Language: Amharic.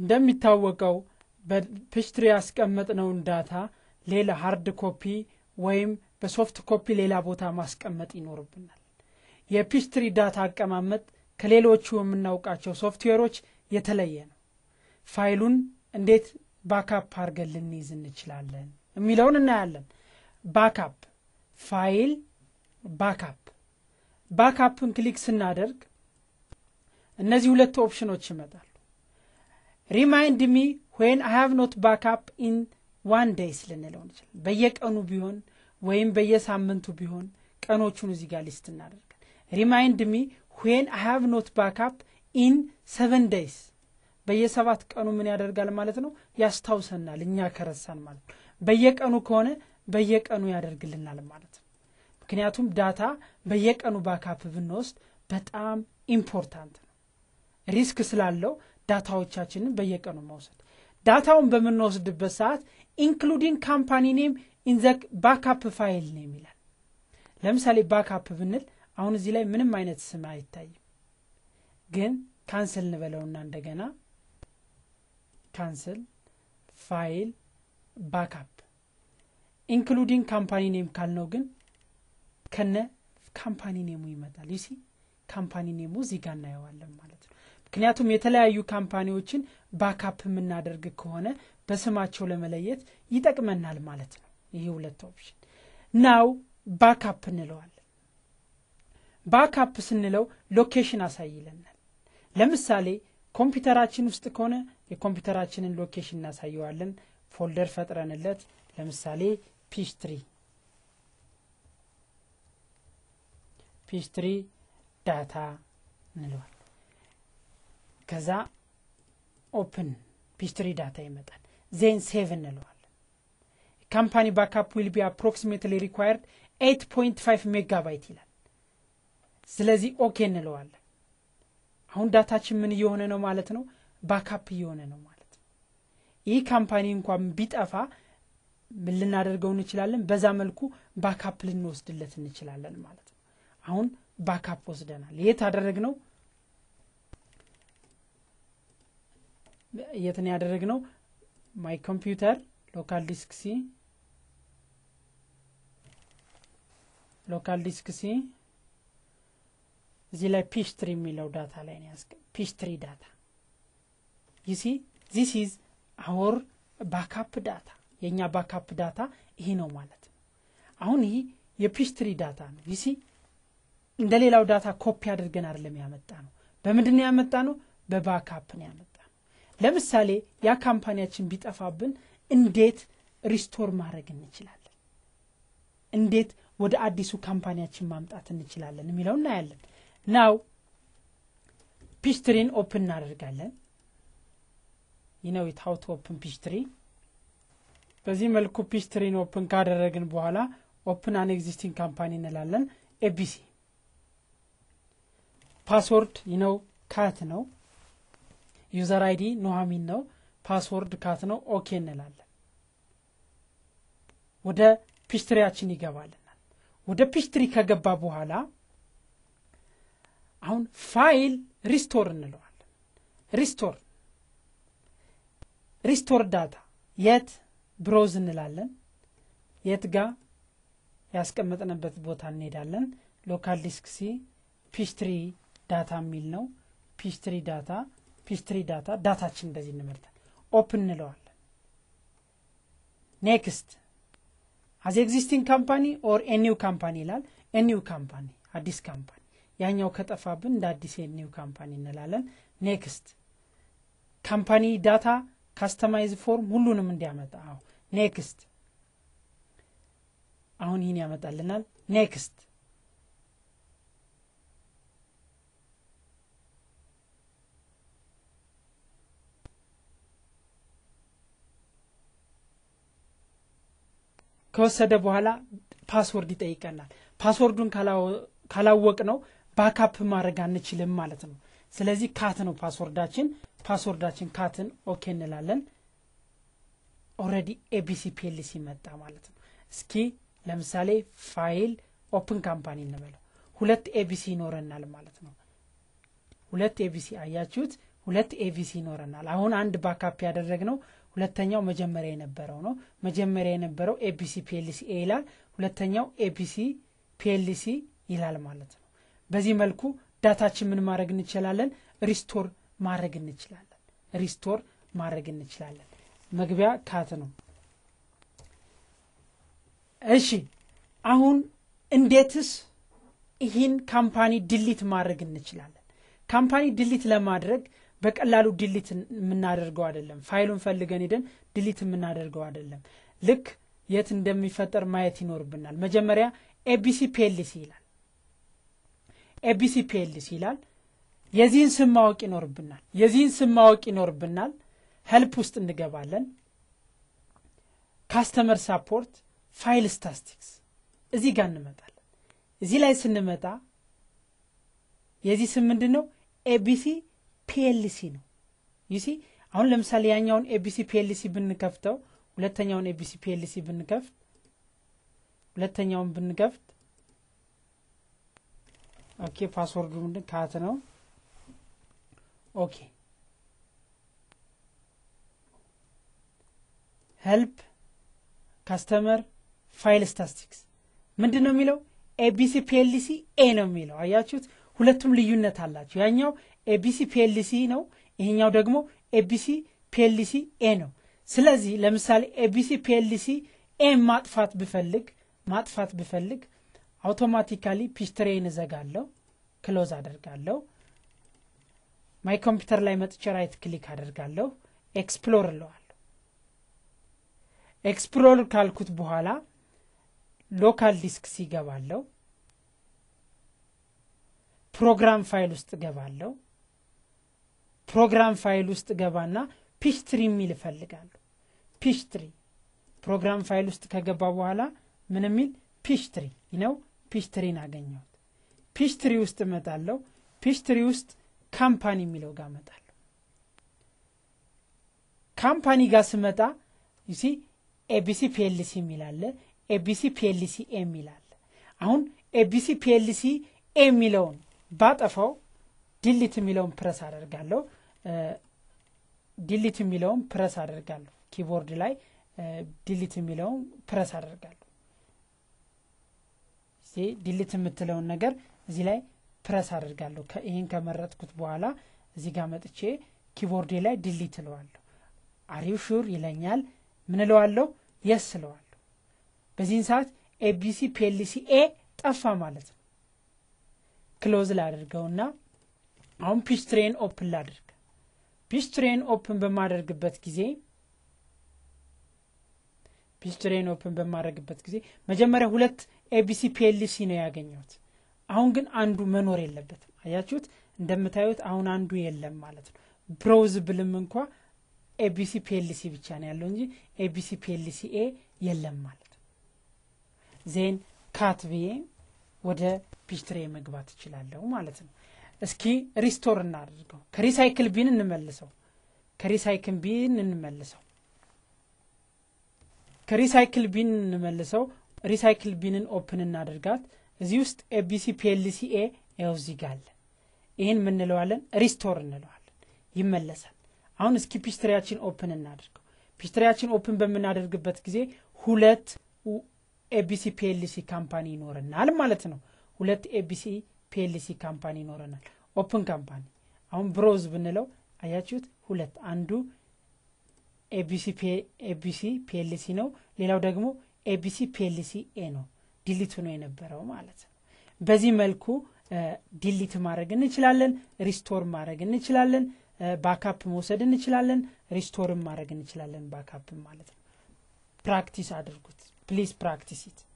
እንደሚታወቀው ያስቀመጥ ያስቀመጥነውን ዳታ ሌላ ሀርድ ኮፒ ወይም በሶፍት ኮፒ ሌላ ቦታ ማስቀመጥ ይኖርብናል። የፒስትሪ ዳታ አቀማመጥ ከሌሎቹ የምናውቃቸው ሶፍትዌሮች የተለየ ነው። ፋይሉን እንዴት ባካፕ አድርገን ልንይዝ እንችላለን የሚለውን እናያለን። ባካፕ ፋይል፣ ባካፕ ባካፕን ክሊክ ስናደርግ እነዚህ ሁለት ኦፕሽኖች ይመጣል። ሪማይንድ ሚ ወን አይ ሃቭ ኖት ባክፕ ኢን ዋን ዴይስ ልንለው እንችላል። በየቀኑ ቢሆን ወይም በየሳምንቱ ቢሆን ቀኖቹን እዚህ ጋር ሊስት እናደርጋል። ሪማይንድ ሚ ን አይ ሃቭ ኖት ባክፕ ኢን ሰቨን ደይስ በየሰባት ቀኑ ምን ያደርጋል ማለት ነው? ያስታውሰናል፣ እኛ ከረሳን ማለት ነው። በየቀኑ ከሆነ በየቀኑ ያደርግልናል ማለት ነው። ምክንያቱም ዳታ በየቀኑ ባካፕ ብንወስድ በጣም ኢምፖርታንት ነው፣ ሪስክ ስላለው ዳታዎቻችንን በየቀኑ መውሰድ ዳታውን በምንወስድበት ሰዓት ኢንክሉዲንግ ካምፓኒ ኔም ኢንዘክ ባካፕ ፋይል ኔም ይላል። ለምሳሌ ባካፕ ብንል አሁን እዚህ ላይ ምንም አይነት ስም አይታይም፣ ግን ካንስል እንበለውና እንደገና ካንስል ፋይል ባካፕ ኢንክሉዲንግ ካምፓኒ ኔም ካልነው ግን ከነ ካምፓኒ ኔሙ ይመጣል። ዩሲ ካምፓኒ ኔሙ እዚህ ጋር እናየዋለን ማለት ነው። ምክንያቱም የተለያዩ ካምፓኒዎችን ባካፕ የምናደርግ ከሆነ በስማቸው ለመለየት ይጠቅመናል ማለት ነው። ይሄ ሁለት ኦፕሽን ናው ባካፕ እንለዋለን። ባካፕ ስንለው ሎኬሽን አሳይለናል። ለምሳሌ ኮምፒውተራችን ውስጥ ከሆነ የኮምፒውተራችንን ሎኬሽን እናሳየዋለን። ፎልደር ፈጥረንለት ለምሳሌ ፒስትሪ ፒስትሪ ዳታ እንለዋል። ከዛ ኦፕን ፒስትሪ ዳታ ይመጣል። ዜን ሴቭ እንለዋለን። ካምፓኒ ባካፕ ዊል ቢ አፕሮክሲሜትሊ ሪኳርድ 8.5 ሜጋባይት ይላል። ስለዚህ ኦኬ እንለዋለን። አሁን ዳታችን ምን እየሆነ ነው ማለት ነው? ባካፕ እየሆነ ነው ማለት ነው። ይህ ካምፓኒ እንኳን ቢጠፋ ምን ልናደርገው እንችላለን? በዛ መልኩ ባካፕ ልንወስድለት እንችላለን ማለት ነው። አሁን ባካፕ ወስደናል። የት ነው? የትን ያደረግ ነው ማይ ኮምፒውተር ሎካል ዲስክ ሲ ሎካል ዲስክ ሲ እዚህ ላይ ፒስትሪ የሚለው ዳታ ላይ ነው ያስቀ ፒሽትሪ ዳታ ዩሲ ዚስ ኢዝ አወር ባካፕ ዳታ የእኛ ባካፕ ዳታ ይሄ ነው ማለት ነው አሁን ይህ የፒስትሪ ዳታ ነው ዩሲ እንደ ሌላው ዳታ ኮፒ አድርገን አይደለም ያመጣ ነው በምንድን ያመጣ ነው በባካፕ ነው ያመጣ ለምሳሌ ያ ካምፓኒያችን ቢጠፋብን እንዴት ሪስቶር ማድረግ እንችላለን? እንዴት ወደ አዲሱ ካምፓኒያችን ማምጣት እንችላለን የሚለው እናያለን። ናው ፒስትሪን ኦፕን እናደርጋለን። ይነው ሀው ኦፕን ፒስትሪ በዚህ መልኩ ፒስትሪን ኦፕን ካደረግን በኋላ ኦፕን አን ኤግዚስቲንግ ካምፓኒ እንላለን። ኤቢሲ ፓስወርድ ይነው ካት ነው ዩዘር አይዲ ኑሐሚን ነው። ፓስወርድ ካት ነው። ኦኬ እንላለን። ወደ ፒስትሪያችን ይገባልናል። ወደ ፒስትሪ ከገባ በኋላ አሁን ፋይል ሪስቶር እንለዋለን። ሪስቶር ሪስቶር ዳታ የት ብሮዝ እንላለን። የት ጋ ያስቀመጥንበት ቦታ እንሄዳለን። ሎካል ዲስክ ሲ ፒስትሪ ዳታ የሚል ነው። ፒስትሪ ዳታ ፒስትሪ ዳታ ዳታችን እንደዚህ እንመርታል ኦፕን እንለዋለን። ኔክስት አዝ ኤግዚስቲንግ ካምፓኒ ኦር ኤኒው ካምፓኒ ይላል። ኤኒው ካምፓኒ አዲስ ካምፓኒ፣ ያኛው ከጠፋብን እንደ አዲስ ኒው ካምፓኒ እንላለን። ኔክስት ካምፓኒ ዳታ ካስተማይዝ ፎርም ሁሉንም እንዲያመጣ። አዎ ኔክስት አሁን ይህን ያመጣልናል። ኔክስት ከወሰደ በኋላ ፓስወርድ ይጠይቀናል። ፓስወርዱን ካላወቅ ነው ባካፕ ማድረግ አንችልም ማለት ነው። ስለዚህ ካት ነው ፓስወርዳችን። ፓስወርዳችን ካትን ኦኬ እንላለን። ኦረዲ ኤቢሲ ፒኤልሲ መጣ ማለት ነው። እስኪ ለምሳሌ ፋይል ኦፕን ካምፓኒ እንበለው። ሁለት ኤቢሲ ይኖረናል ማለት ነው። ሁለት ኤቢሲ አያችሁት? ሁለት ኤቢሲ ይኖረናል። አሁን አንድ ባካፕ ያደረግነው ሁለተኛው መጀመሪያ የነበረው ነው። መጀመሪያ የነበረው ኤቢሲ ፒኤልሲ ኤ ይላል፣ ሁለተኛው ኤቢሲ ፒኤልሲ ይላል ማለት ነው። በዚህ መልኩ ዳታችን ምን ማድረግ እንችላለን? ሪስቶር ማድረግ እንችላለን። ሪስቶር ማድረግ እንችላለን። መግቢያ ካት ነው። እሺ አሁን እንዴትስ ይህን ካምፓኒ ድሊት ማድረግ እንችላለን? ካምፓኒ ድሊት ለማድረግ በቀላሉ ዲሊት የምናደርገው አይደለም። ፋይሉን ፈልገን ሄደን ዲሊት የምናደርገው አይደለም። ልክ የት እንደሚፈጠር ማየት ይኖርብናል። መጀመሪያ ኤቢሲ ፒኤልሲ ይላል፣ ኤቢሲ ፒኤልሲ ይላል። የዚህን ስም ማወቅ ይኖርብናል። የዚህን ስም ማወቅ ይኖርብናል። ሄልፕ ውስጥ እንገባለን። ካስተመር ሳፖርት፣ ፋይል ስታስቲክስ እዚህ ጋር እንመጣለን። እዚህ ላይ ስንመጣ የዚህ ስም ምንድን ነው? ኤቢሲ ፒኤልሲ ነው። ይሲ አሁን ለምሳሌ ያኛውን ኤቢሲ ፒኤልሲ ብንከፍተው ሁለተኛውን ኤቢሲ ፒኤልሲ ብንከፍት ሁለተኛውን ብንከፍት ኦኬ ፓስወርዱ ምንድን ካት ነው። ኦኬ ሄልፕ ካስተመር ፋይል ስታስቲክስ ምንድን ነው የሚለው? ኤቢሲ ፒኤልሲ ኤ ነው የሚለው አያችሁት። ሁለቱም ልዩነት አላቸው። ያኛው ኤቢሲ ፒኤልሲ ነው፣ ይሄኛው ደግሞ ኤቢሲ ፒኤልሲ ኤ ነው። ስለዚህ ለምሳሌ ኤቢሲ ፒኤልሲ ኤ ማጥፋት ብፈልግ ማጥፋት ብፈልግ አውቶማቲካሊ ፒስትሬን እዘጋለሁ፣ ክሎዝ አደርጋለሁ። ማይ ኮምፒውተር ላይ መጥቼ ራይት ክሊክ አደርጋለሁ፣ ኤክስፕሎር እለዋለሁ። ኤክስፕሎር ካልኩት በኋላ ሎካል ዲስክ ሲገባለሁ ፕሮግራም ፋይል ውስጥ ገባለሁ። ፕሮግራም ፋይል ውስጥ ገባና ፒችትሪ የሚል እፈልጋለሁ። ፒችትሪ ፕሮግራም ፋይል ውስጥ ከገባ በኋላ ምን የሚል ፒችትሪ ነው። ፒችትሪን አገኘሁት። ፒችትሪ ውስጥ እመጣለሁ። ፒችትሪ ውስጥ ካምፓኒ የሚለው ጋር እመጣለሁ። ካምፓኒ ጋር ስመጣ ዩሲ ኤቢሲ ፒኤልሲ የሚላለ ኤቢሲ ፒኤልሲ የሚላለ አሁን ኤቢሲ ፒኤልሲ የሚለውን ባጠፋው ዲሊት የሚለውን ፕረስ አደርጋለሁ። ዲሊት የሚለውን ፕረስ አደርጋለሁ። ኪቦርድ ላይ ዲሊት የሚለውን ፕረስ አደርጋለሁ። ዲሊት የምትለውን ነገር እዚህ ላይ ፕረስ አደርጋለሁ። ይህን ከመረጥኩት በኋላ እዚህ ጋር መጥቼ ኪቦርዴ ላይ ዲሊት እለዋለሁ። አሪው ሹር ይለኛል። ምን እለዋለሁ? የስ እለዋለሁ። በዚህን ሰዓት ኤቢሲ ፒኤልሲ ኤ ጠፋ ማለት ነው። ክሎዝ ላድርገውና አሁን ፒስትሬን ኦፕን ላድርግ። ፒስትሬን ኦፕን በማደርግበት ጊዜ ፒስትሬን ኦፕን በማድረግበት ጊዜ መጀመሪያ ሁለት ኤቢሲ ፒኤልሲ ነው ያገኘሁት። አሁን ግን አንዱ መኖር የለበትም። አያችሁት? እንደምታዩት አሁን አንዱ የለም ማለት ነው። ብሮውዝ ብልም እንኳ ኤቢሲ ፒኤልሲ ብቻ ነው ያለው እንጂ ኤቢሲ ፒኤልሲ ኤ የለም ማለት ነው። ዜን ካት ብዬ ወደ ፒችትሬ መግባት እችላለሁ ማለት ነው። እስኪ ሪስቶር እናደርገው ከሪሳይክል ቢን እንመልሰው። ከሪሳይክል ቢን እንመልሰው። ከሪሳይክል ቢን እንመልሰው። ሪሳይክል ቢንን ኦፕን እናደርጋት። እዚህ ውስጥ ኤቢሲ ፒኤልሲ ኤ ያው ጋ አለ። ይህን ምንለዋለን? ሪስቶር እንለዋለን። ይመለሳል። አሁን እስኪ ፒስትሪያችን ኦፕን እናደርገው። ፒስትሪያችን ኦፕን በምናደርግበት ጊዜ ሁለት ኤቢሲ ፒኤልሲ ካምፓኒ ይኖረናል ማለት ነው። ሁለት ኤቢሲ ፒኤልሲ ካምፓኒ ይኖረናል። ኦፕን ካምፓኒ አሁን ብሮዝ ብንለው አያችሁት፣ ሁለት አንዱ ኤቢሲ ፒኤልሲ ነው፣ ሌላው ደግሞ ኤቢሲ ፒኤልሲ ኤ ነው። ዲሊቱ ነው የነበረው ማለት ነው። በዚህ መልኩ ዲሊት ማድረግ እንችላለን፣ ሪስቶር ማድረግ እንችላለን፣ ባካፕ መውሰድ እንችላለን፣ ሪስቶርም ማድረግ እንችላለን። ባካፕ ማለት ነው። ፕራክቲስ አድርጉት ፕሊዝ ፕራክቲስ ኢት